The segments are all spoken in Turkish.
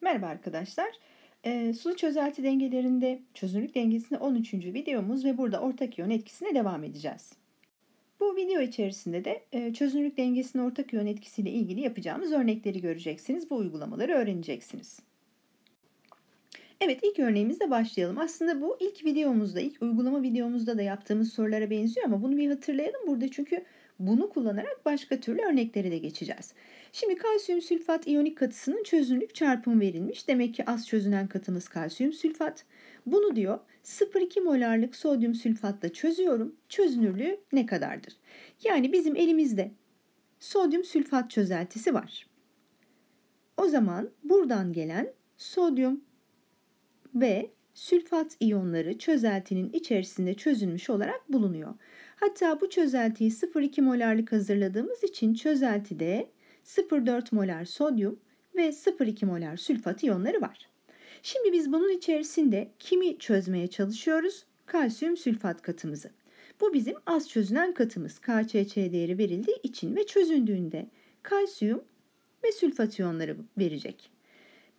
Merhaba arkadaşlar. E, su çözelti dengelerinde çözünürlük dengesinde 13. videomuz ve burada ortak iyon etkisine devam edeceğiz. Bu video içerisinde de e, çözünürlük dengesinin ortak iyon etkisiyle ilgili yapacağımız örnekleri göreceksiniz. Bu uygulamaları öğreneceksiniz. Evet ilk örneğimizle başlayalım. Aslında bu ilk videomuzda, ilk uygulama videomuzda da yaptığımız sorulara benziyor ama bunu bir hatırlayalım burada çünkü bunu kullanarak başka türlü örneklere de geçeceğiz. Şimdi kalsiyum sülfat iyonik katısının çözünürlük çarpımı verilmiş. Demek ki az çözünen katımız kalsiyum sülfat. Bunu diyor 0,2 molarlık sodyum sülfatla çözüyorum. Çözünürlüğü ne kadardır? Yani bizim elimizde sodyum sülfat çözeltisi var. O zaman buradan gelen sodyum ve sülfat iyonları çözeltinin içerisinde çözülmüş olarak bulunuyor. Hatta bu çözeltiyi 0,2 molarlık hazırladığımız için çözeltide 0,4 molar sodyum ve 0,2 molar sülfat iyonları var. Şimdi biz bunun içerisinde kimi çözmeye çalışıyoruz? Kalsiyum sülfat katımızı. Bu bizim az çözünen katımız. KÇÇ değeri verildiği için ve çözündüğünde kalsiyum ve sülfat iyonları verecek.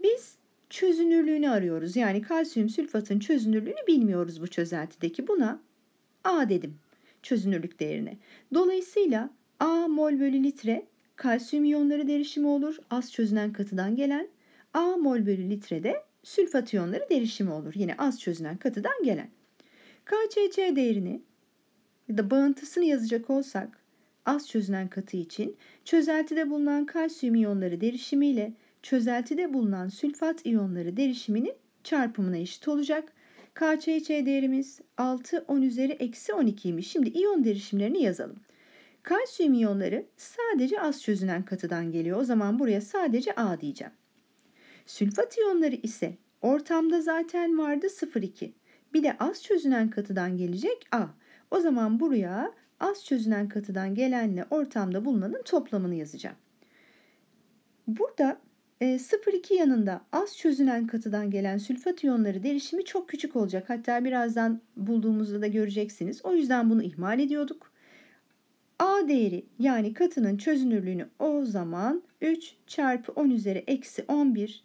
Biz çözünürlüğünü arıyoruz. Yani kalsiyum sülfatın çözünürlüğünü bilmiyoruz bu çözeltideki. Buna A dedim çözünürlük değerine. Dolayısıyla A mol bölü litre kalsiyum iyonları derişimi olur az çözünen katıdan gelen. A mol bölü litre de sülfat iyonları derişimi olur yine az çözünen katıdan gelen. KCC değerini ya da bağıntısını yazacak olsak az çözünen katı için çözeltide bulunan kalsiyum iyonları derişimi ile çözeltide bulunan sülfat iyonları derişiminin çarpımına eşit olacak KÇÇ değerimiz 6, 10 üzeri eksi 12 12'ymiş. Şimdi iyon derişimlerini yazalım. Kalsiyum iyonları sadece az çözünen katıdan geliyor. O zaman buraya sadece A diyeceğim. Sülfat iyonları ise ortamda zaten vardı 0,2. Bir de az çözünen katıdan gelecek A. O zaman buraya az çözünen katıdan gelenle ortamda bulunanın toplamını yazacağım. Burada e, ee, 0,2 yanında az çözünen katıdan gelen sülfat iyonları derişimi çok küçük olacak. Hatta birazdan bulduğumuzda da göreceksiniz. O yüzden bunu ihmal ediyorduk. A değeri yani katının çözünürlüğünü o zaman 3 çarpı 10 üzeri eksi 11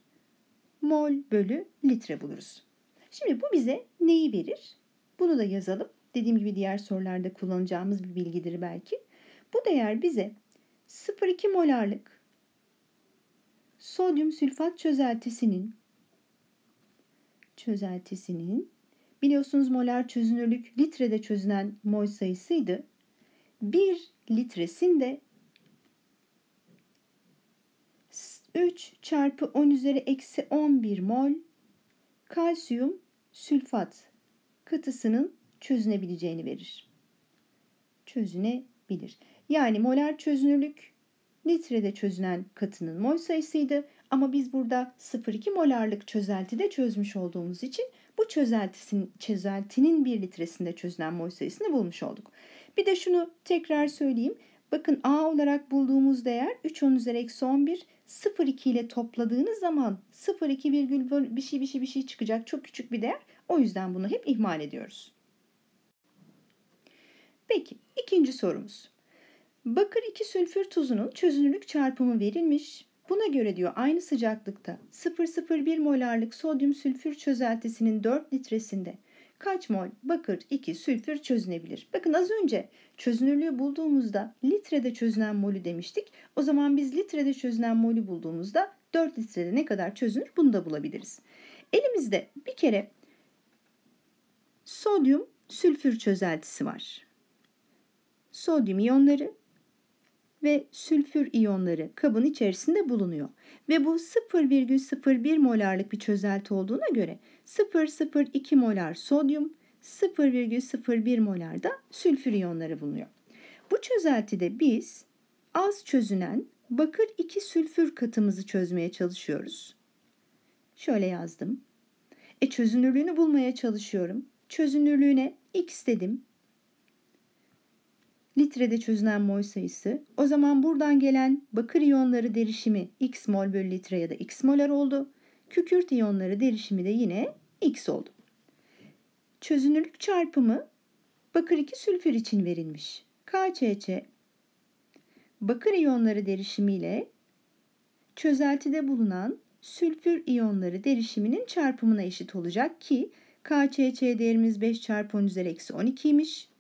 mol bölü litre buluruz. Şimdi bu bize neyi verir? Bunu da yazalım. Dediğim gibi diğer sorularda kullanacağımız bir bilgidir belki. Bu değer bize 0,2 molarlık sodyum sülfat çözeltisinin çözeltisinin biliyorsunuz molar çözünürlük litrede çözünen mol sayısıydı. 1 litresinde 3 çarpı 10 üzeri eksi 11 mol kalsiyum sülfat katısının çözünebileceğini verir. Çözünebilir. Yani molar çözünürlük litrede çözünen katının mol sayısıydı ama biz burada 0,2 molarlık çözeltide çözmüş olduğumuz için bu çözeltisin, çözeltinin 1 litresinde çözünen mol sayısını bulmuş olduk. Bir de şunu tekrar söyleyeyim. Bakın A olarak bulduğumuz değer 3 10 üzeri eksi 11 0,2 ile topladığınız zaman 0,2 virgül bir şey bir şey bir şey çıkacak. Çok küçük bir değer. O yüzden bunu hep ihmal ediyoruz. Peki ikinci sorumuz. Bakır 2 sülfür tuzunun çözünürlük çarpımı verilmiş. Buna göre diyor aynı sıcaklıkta 0,01 molarlık sodyum sülfür çözeltisinin 4 litresinde kaç mol bakır 2 sülfür çözünebilir? Bakın az önce çözünürlüğü bulduğumuzda litrede çözünen molü demiştik. O zaman biz litrede çözünen molü bulduğumuzda 4 litrede ne kadar çözünür bunu da bulabiliriz. Elimizde bir kere sodyum sülfür çözeltisi var. Sodyum iyonları ve sülfür iyonları kabın içerisinde bulunuyor. Ve bu 0,01 molarlık bir çözelti olduğuna göre 0,02 molar sodyum, 0,01 molar da sülfür iyonları bulunuyor. Bu çözeltide biz az çözünen bakır 2 sülfür katımızı çözmeye çalışıyoruz. Şöyle yazdım. E çözünürlüğünü bulmaya çalışıyorum. Çözünürlüğüne x dedim litrede çözünen mol sayısı. O zaman buradan gelen bakır iyonları derişimi x mol bölü litre ya da x molar oldu. Kükürt iyonları derişimi de yine x oldu. Çözünürlük çarpımı bakır 2 sülfür için verilmiş. KcC, bakır iyonları derişimi ile çözeltide bulunan sülfür iyonları derişiminin çarpımına eşit olacak ki KcC değerimiz 5 çarpı 10 üzeri eksi 12 imiş.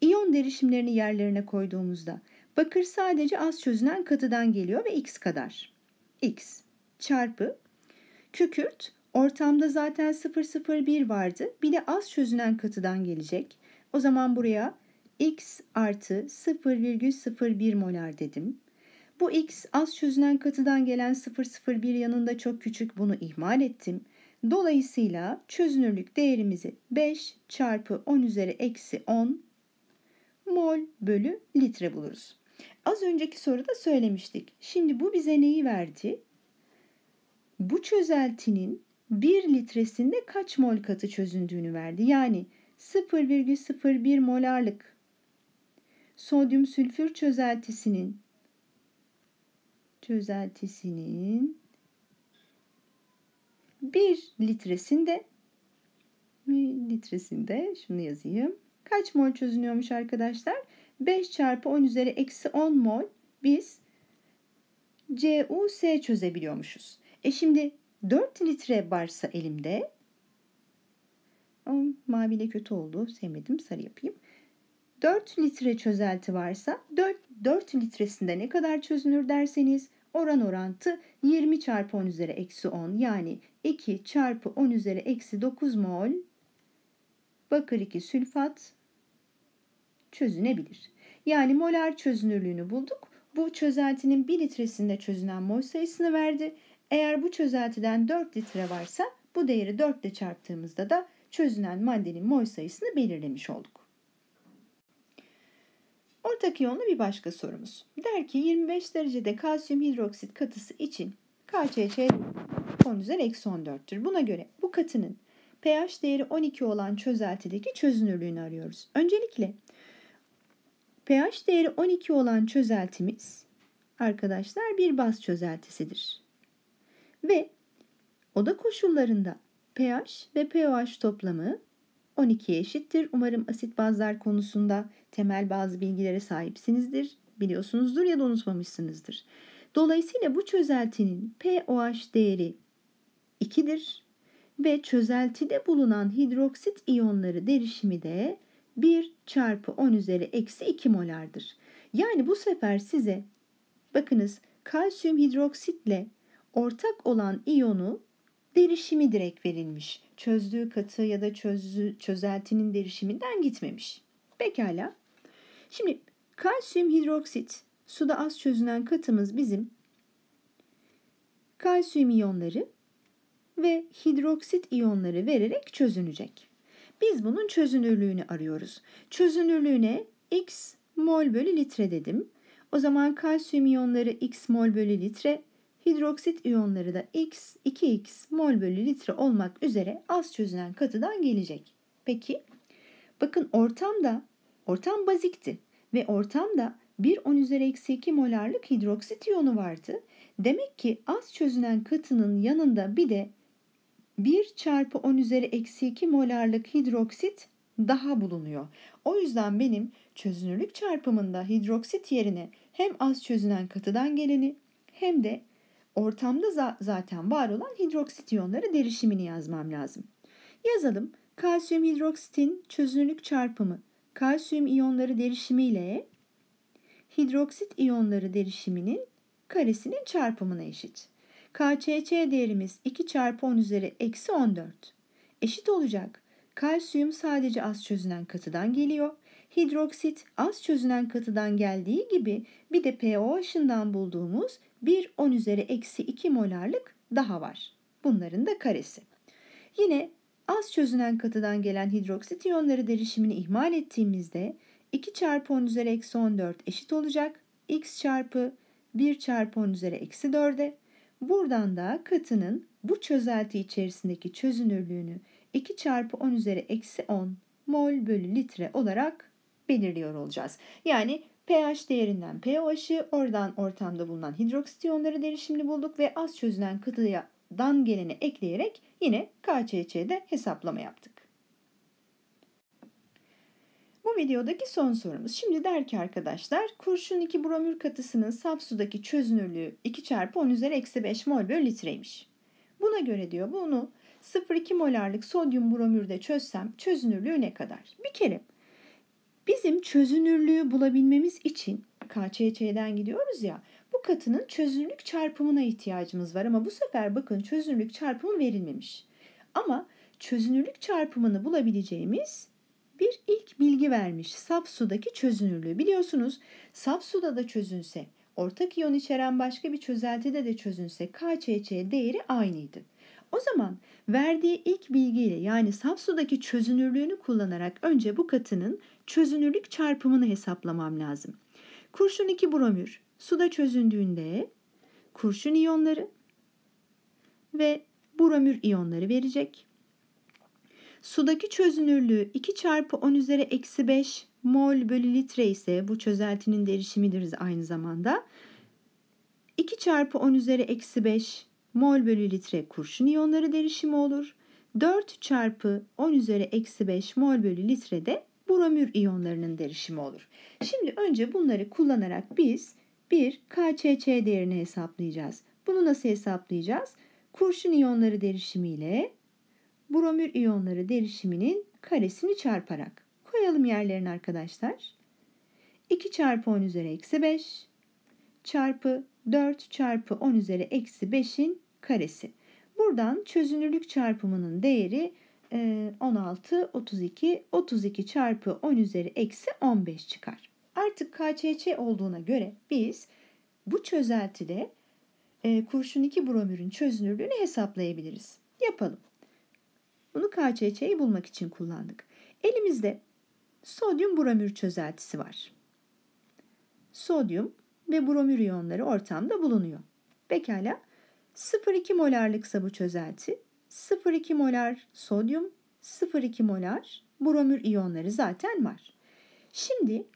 İyon derişimlerini yerlerine koyduğumuzda bakır sadece az çözünen katıdan geliyor ve x kadar. x çarpı kükürt ortamda zaten 001 vardı bir de az çözünen katıdan gelecek. O zaman buraya x artı 0,01 molar dedim. Bu x az çözünen katıdan gelen 001 yanında çok küçük bunu ihmal ettim. Dolayısıyla çözünürlük değerimizi 5 çarpı 10 üzeri eksi 10 mol bölü litre buluruz. Az önceki soruda söylemiştik. Şimdi bu bize neyi verdi? Bu çözeltinin 1 litresinde kaç mol katı çözündüğünü verdi. Yani 0,01 molarlık sodyum sülfür çözeltisinin çözeltisinin 1 litresinde litresinde şunu yazayım kaç mol çözünüyormuş arkadaşlar? 5 çarpı 10 üzeri eksi 10 mol biz CuS çözebiliyormuşuz. E şimdi 4 litre varsa elimde maviyle kötü oldu sevmedim sarı yapayım. 4 litre çözelti varsa 4, 4 litresinde ne kadar çözünür derseniz oran orantı 20 çarpı 10 üzeri eksi 10 yani 2 çarpı 10 üzeri eksi 9 mol bakır 2 sülfat çözünebilir. Yani molar çözünürlüğünü bulduk. Bu çözeltinin 1 litresinde çözünen mol sayısını verdi. Eğer bu çözeltiden 4 litre varsa bu değeri 4 ile çarptığımızda da çözünen maddenin mol sayısını belirlemiş olduk. Ortak iyonlu bir başka sorumuz. Der ki 25 derecede kalsiyum hidroksit katısı için KÇÇ 10 üzeri eksi 14'tür. Buna göre bu katının pH değeri 12 olan çözeltideki çözünürlüğünü arıyoruz. Öncelikle pH değeri 12 olan çözeltimiz arkadaşlar bir baz çözeltisidir. Ve oda koşullarında pH ve pOH toplamı 12'ye eşittir. Umarım asit bazlar konusunda temel bazı bilgilere sahipsinizdir, biliyorsunuzdur ya da unutmamışsınızdır. Dolayısıyla bu çözeltinin pOH değeri 2'dir ve çözeltide bulunan hidroksit iyonları derişimi de 1 çarpı 10 üzeri eksi 2 molardır. Yani bu sefer size bakınız kalsiyum hidroksitle ortak olan iyonu derişimi direkt verilmiş. Çözdüğü katı ya da çözü, çözeltinin derişiminden gitmemiş. Pekala. Şimdi kalsiyum hidroksit suda az çözünen katımız bizim kalsiyum iyonları ve hidroksit iyonları vererek çözünecek. Biz bunun çözünürlüğünü arıyoruz. Çözünürlüğüne x mol bölü litre dedim. O zaman kalsiyum iyonları x mol bölü litre, hidroksit iyonları da x, 2x mol bölü litre olmak üzere az çözünen katıdan gelecek. Peki, bakın ortamda, ortam bazikti ve ortamda 1 10 üzeri eksi 2 molarlık hidroksit iyonu vardı. Demek ki az çözünen katının yanında bir de 1 çarpı 10 üzeri eksi 2 molarlık hidroksit daha bulunuyor. O yüzden benim çözünürlük çarpımında hidroksit yerine hem az çözünen katıdan geleni hem de ortamda zaten var olan hidroksit iyonları derişimini yazmam lazım. Yazalım. Kalsiyum hidroksitin çözünürlük çarpımı kalsiyum iyonları derişimi ile hidroksit iyonları derişiminin karesinin çarpımına eşit. KCC değerimiz 2 çarpı 10 üzeri eksi 14. Eşit olacak. Kalsiyum sadece az çözünen katıdan geliyor. Hidroksit az çözünen katıdan geldiği gibi bir de POH'ından bulduğumuz 1 10 üzeri eksi 2 molarlık daha var. Bunların da karesi. Yine az çözünen katıdan gelen hidroksit iyonları derişimini ihmal ettiğimizde 2 çarpı 10 üzeri eksi 14 eşit olacak. X çarpı 1 çarpı 10 üzeri eksi 4'e Buradan da katının bu çözelti içerisindeki çözünürlüğünü 2 çarpı 10 üzeri eksi 10 mol bölü litre olarak belirliyor olacağız. Yani pH değerinden pOH'ı, oradan ortamda bulunan hidroksiyonları derişimli bulduk ve az çözünen katıya dan geleni ekleyerek yine KÇÇ'de hesaplama yaptık. Bu videodaki son sorumuz. Şimdi der ki arkadaşlar kurşun 2 bromür katısının saf sudaki çözünürlüğü 2 çarpı 10 üzeri eksi 5 mol bölü litreymiş. Buna göre diyor bunu 0,2 molarlık sodyum bromürde çözsem çözünürlüğü ne kadar? Bir kere bizim çözünürlüğü bulabilmemiz için KÇÇ'den gidiyoruz ya bu katının çözünürlük çarpımına ihtiyacımız var ama bu sefer bakın çözünürlük çarpımı verilmemiş. Ama çözünürlük çarpımını bulabileceğimiz bir ilk bilgi vermiş saf sudaki çözünürlüğü. Biliyorsunuz saf suda da çözünse, ortak iyon içeren başka bir çözeltide de çözünse KÇÇ değeri aynıydı. O zaman verdiği ilk bilgiyle yani saf sudaki çözünürlüğünü kullanarak önce bu katının çözünürlük çarpımını hesaplamam lazım. Kurşun 2 bromür suda çözündüğünde kurşun iyonları ve bromür iyonları verecek. Sudaki çözünürlüğü 2 çarpı 10 üzeri eksi 5 mol bölü litre ise bu çözeltinin derişimidir aynı zamanda. 2 çarpı 10 üzeri eksi 5 mol bölü litre kurşun iyonları derişimi olur. 4 çarpı 10 üzeri eksi 5 mol bölü litre de bromür iyonlarının derişimi olur. Şimdi önce bunları kullanarak biz bir KÇC değerini hesaplayacağız. Bunu nasıl hesaplayacağız? Kurşun iyonları derişimiyle bromür iyonları derişiminin karesini çarparak. Koyalım yerlerini arkadaşlar. 2 çarpı 10 üzeri eksi 5 çarpı 4 çarpı 10 üzeri eksi 5'in karesi. Buradan çözünürlük çarpımının değeri 16, 32, 32 çarpı 10 üzeri eksi 15 çıkar. Artık KÇÇ olduğuna göre biz bu çözeltide e, kurşun 2 bromürün çözünürlüğünü hesaplayabiliriz. Yapalım. Bunu KÇÇ'yi bulmak için kullandık. Elimizde sodyum bromür çözeltisi var. Sodyum ve bromür iyonları ortamda bulunuyor. Pekala 0,2 molarlık sabu çözelti 0,2 molar sodyum 0,2 molar bromür iyonları zaten var. Şimdi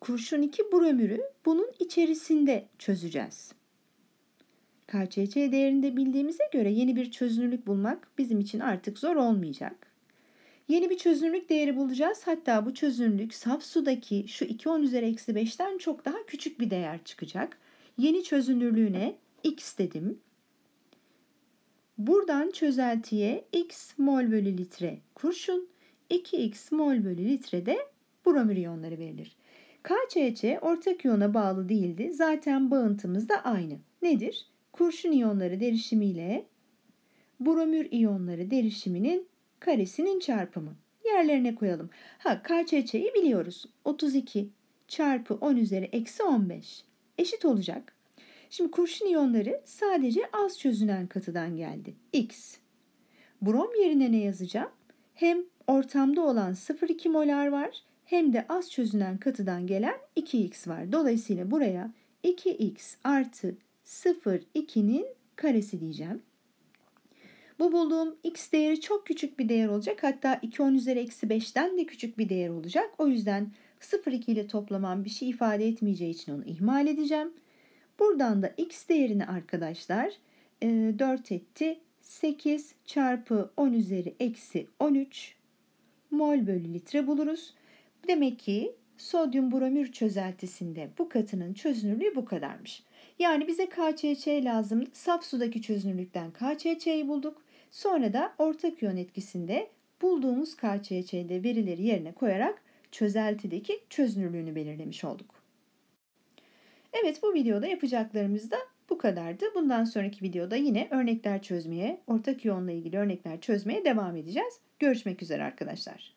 kurşun 2 bromürü bunun içerisinde çözeceğiz. KÇC değerini bildiğimize göre yeni bir çözünürlük bulmak bizim için artık zor olmayacak. Yeni bir çözünürlük değeri bulacağız. Hatta bu çözünürlük saf sudaki şu 210 üzeri eksi 5'ten çok daha küçük bir değer çıkacak. Yeni çözünürlüğüne x dedim. Buradan çözeltiye x mol bölü litre kurşun, 2x mol bölü litre de bromür iyonları verilir. KCC ortak iyona bağlı değildi. Zaten bağıntımız da aynı. Nedir? kurşun iyonları derişimiyle bromür iyonları derişiminin karesinin çarpımı. Yerlerine koyalım. Ha KÇÇ'yi biliyoruz. 32 çarpı 10 üzeri eksi 15 eşit olacak. Şimdi kurşun iyonları sadece az çözünen katıdan geldi. X. Brom yerine ne yazacağım? Hem ortamda olan 0,2 molar var hem de az çözünen katıdan gelen 2x var. Dolayısıyla buraya 2x artı 02'nin karesi diyeceğim. Bu bulduğum x değeri çok küçük bir değer olacak. Hatta 2 10 üzeri eksi 5'ten de küçük bir değer olacak. O yüzden 02 ile toplamam bir şey ifade etmeyeceği için onu ihmal edeceğim. Buradan da x değerini arkadaşlar 4 e, etti. 8 çarpı 10 üzeri eksi 13 mol bölü litre buluruz. Demek ki Sodyum bromür çözeltisinde bu katının çözünürlüğü bu kadarmış. Yani bize KÇÇ lazım. Saf sudaki çözünürlükten KÇÇ'yi bulduk. Sonra da ortak iyon etkisinde bulduğumuz KÇÇ'de verileri yerine koyarak çözeltideki çözünürlüğünü belirlemiş olduk. Evet bu videoda yapacaklarımız da bu kadardı. Bundan sonraki videoda yine örnekler çözmeye, ortak iyonla ilgili örnekler çözmeye devam edeceğiz. Görüşmek üzere arkadaşlar.